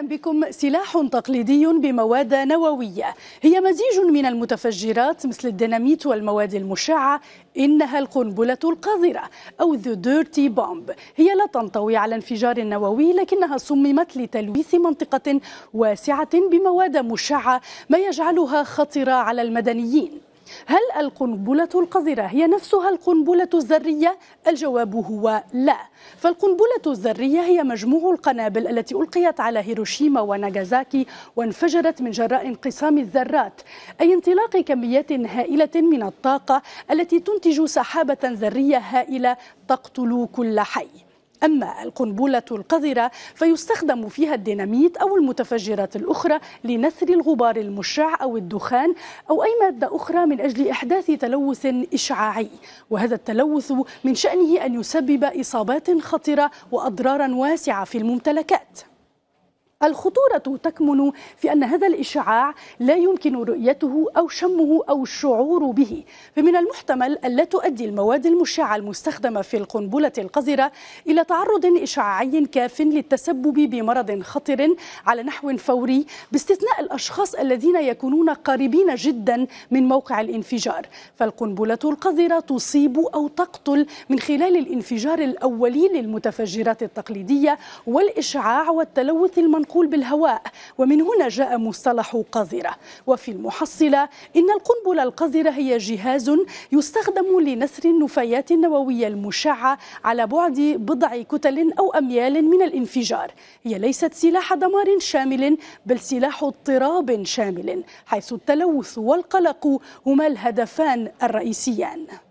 اهلا بكم سلاح تقليدي بمواد نوويه هي مزيج من المتفجرات مثل الديناميت والمواد المشعه انها القنبله القذره او ذا ديرتي بومب هي لا تنطوي على انفجار نووي لكنها صممت لتلويث منطقه واسعه بمواد مشعه ما يجعلها خطره على المدنيين هل القنبلة القذرة هي نفسها القنبلة الذرية؟ الجواب هو لا فالقنبلة الذرية هي مجموع القنابل التي ألقيت على هيروشيما وناغازاكي وانفجرت من جراء انقسام الذرات أي انطلاق كميات هائلة من الطاقة التي تنتج سحابة ذرية هائلة تقتل كل حي أما القنبلة القذرة فيستخدم فيها الديناميت أو المتفجرات الأخرى لنثر الغبار المشع أو الدخان أو أي مادة أخرى من أجل إحداث تلوث إشعاعي وهذا التلوث من شأنه أن يسبب إصابات خطرة وأضرارا واسعة في الممتلكات الخطورة تكمن في أن هذا الإشعاع لا يمكن رؤيته أو شمه أو الشعور به فمن المحتمل ألا تؤدي المواد المشعة المستخدمة في القنبلة القذرة إلى تعرض إشعاعي كاف للتسبب بمرض خطر على نحو فوري باستثناء الأشخاص الذين يكونون قريبين جدا من موقع الانفجار فالقنبلة القذرة تصيب أو تقتل من خلال الانفجار الأولي للمتفجرات التقليدية والإشعاع والتلوث المنطقي تقول بالهواء ومن هنا جاء مصطلح قذرة وفي المحصلة إن القنبلة القذرة هي جهاز يستخدم لنسر النفايات النووية المشعة على بعد بضع كتل أو أميال من الانفجار هي ليست سلاح دمار شامل بل سلاح اضطراب شامل حيث التلوث والقلق هما الهدفان الرئيسيان